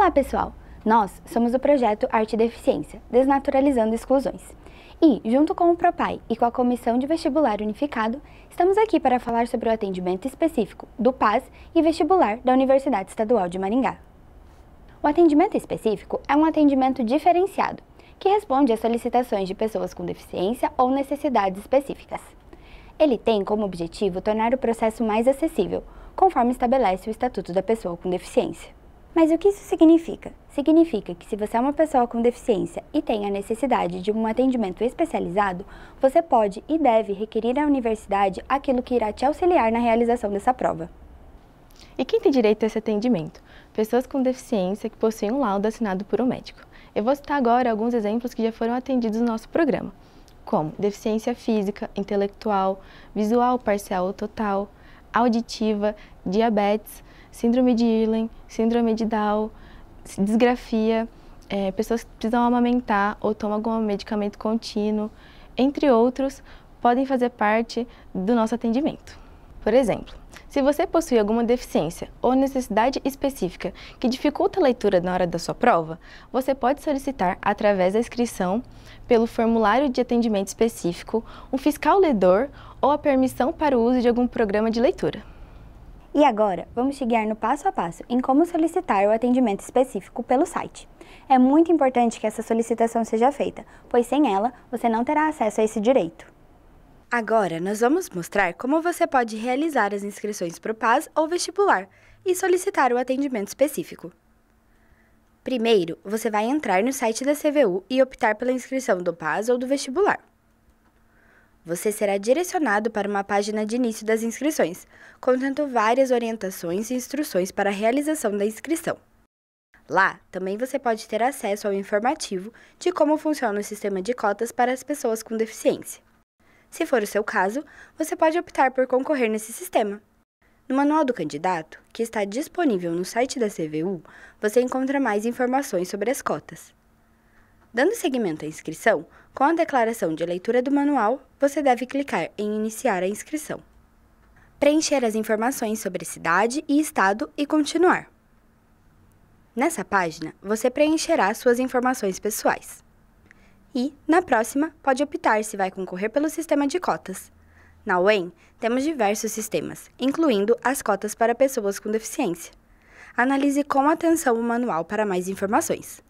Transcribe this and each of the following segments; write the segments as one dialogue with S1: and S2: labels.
S1: Olá, pessoal! Nós somos o projeto Arte e Deficiência, Desnaturalizando Exclusões. E, junto com o PROPAI e com a Comissão de Vestibular Unificado, estamos aqui para falar sobre o atendimento específico do PAS e vestibular da Universidade Estadual de Maringá. O atendimento específico é um atendimento diferenciado, que responde a solicitações de pessoas com deficiência ou necessidades específicas. Ele tem como objetivo tornar o processo mais acessível, conforme estabelece o Estatuto da Pessoa com Deficiência. Mas o que isso significa? Significa que se você é uma pessoa com deficiência e tem a necessidade de um atendimento especializado, você pode e deve requerir à universidade aquilo que irá te auxiliar na realização dessa prova. E quem tem direito a esse atendimento? Pessoas com
S2: deficiência que possuem um laudo assinado por um médico. Eu vou citar agora alguns exemplos que já foram atendidos no nosso programa, como deficiência física, intelectual, visual parcial ou total, auditiva, diabetes, síndrome de Irlen, síndrome de Down, desgrafia, é, pessoas que precisam amamentar ou tomam algum medicamento contínuo, entre outros, podem fazer parte do nosso atendimento. Por exemplo, se você possui alguma deficiência ou necessidade específica que dificulta a leitura na hora da sua prova, você pode solicitar, através da inscrição, pelo formulário de atendimento específico, um fiscal ledor ou a permissão para o uso de algum programa de leitura.
S1: E agora, vamos chegar no passo a passo em como solicitar o atendimento específico pelo site. É muito importante que essa solicitação seja feita, pois sem ela, você não terá acesso a esse direito. Agora, nós vamos mostrar como você pode realizar as inscrições para o PAS ou vestibular e solicitar o atendimento específico. Primeiro, você vai entrar no site da CVU e optar pela inscrição do PAS ou do vestibular você será direcionado para uma página de início das inscrições, contendo várias orientações e instruções para a realização da inscrição. Lá, também você pode ter acesso ao informativo de como funciona o sistema de cotas para as pessoas com deficiência. Se for o seu caso, você pode optar por concorrer nesse sistema. No Manual do Candidato, que está disponível no site da CVU, você encontra mais informações sobre as cotas. Dando seguimento à inscrição, com a declaração de leitura do manual, você deve clicar em Iniciar a inscrição. Preencher as informações sobre cidade e estado e continuar. Nessa página, você preencherá suas informações pessoais. E, na próxima, pode optar se vai concorrer pelo sistema de cotas. Na UEM, temos diversos sistemas, incluindo as cotas para pessoas com deficiência. Analise com atenção o manual para mais informações.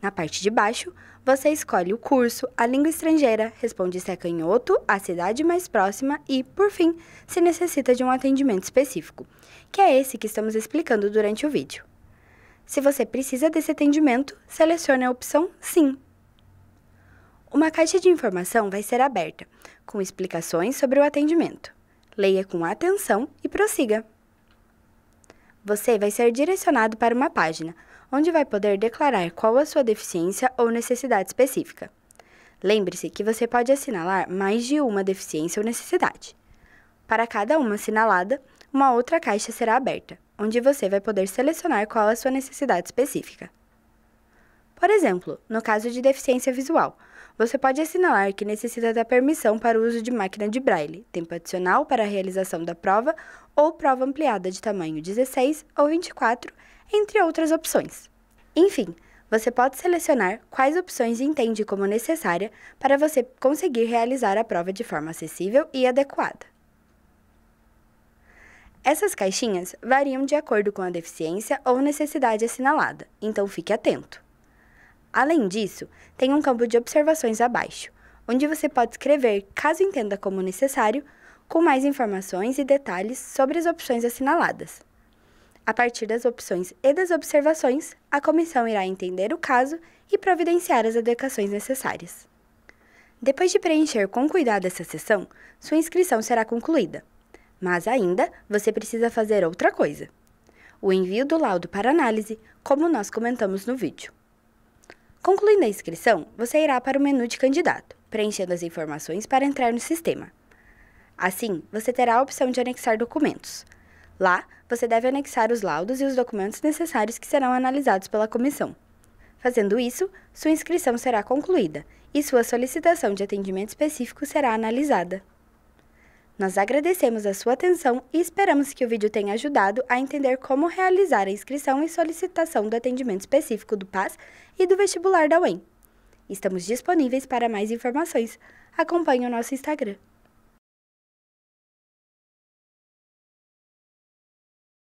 S1: Na parte de baixo, você escolhe o curso, a língua estrangeira, responde se é canhoto, a cidade mais próxima e, por fim, se necessita de um atendimento específico, que é esse que estamos explicando durante o vídeo. Se você precisa desse atendimento, selecione a opção Sim. Uma caixa de informação vai ser aberta, com explicações sobre o atendimento. Leia com atenção e prossiga. Você vai ser direcionado para uma página onde vai poder declarar qual a sua deficiência ou necessidade específica. Lembre-se que você pode assinalar mais de uma deficiência ou necessidade. Para cada uma assinalada, uma outra caixa será aberta, onde você vai poder selecionar qual a sua necessidade específica. Por exemplo, no caso de deficiência visual, você pode assinalar que necessita da permissão para o uso de máquina de braille, tempo adicional para a realização da prova ou prova ampliada de tamanho 16 ou 24 entre outras opções. Enfim, você pode selecionar quais opções entende como necessária para você conseguir realizar a prova de forma acessível e adequada. Essas caixinhas variam de acordo com a deficiência ou necessidade assinalada, então fique atento. Além disso, tem um campo de observações abaixo, onde você pode escrever, caso entenda como necessário, com mais informações e detalhes sobre as opções assinaladas. A partir das opções e das observações, a comissão irá entender o caso e providenciar as adequações necessárias. Depois de preencher com cuidado essa sessão, sua inscrição será concluída. Mas ainda você precisa fazer outra coisa: o envio do laudo para análise, como nós comentamos no vídeo. Concluindo a inscrição, você irá para o menu de candidato, preenchendo as informações para entrar no sistema. Assim, você terá a opção de anexar documentos, Lá, você deve anexar os laudos e os documentos necessários que serão analisados pela comissão. Fazendo isso, sua inscrição será concluída e sua solicitação de atendimento específico será analisada. Nós agradecemos a sua atenção e esperamos que o vídeo tenha ajudado a entender como realizar a inscrição e solicitação do atendimento específico do PAS e do vestibular da UEM. Estamos disponíveis para mais informações. Acompanhe o nosso Instagram.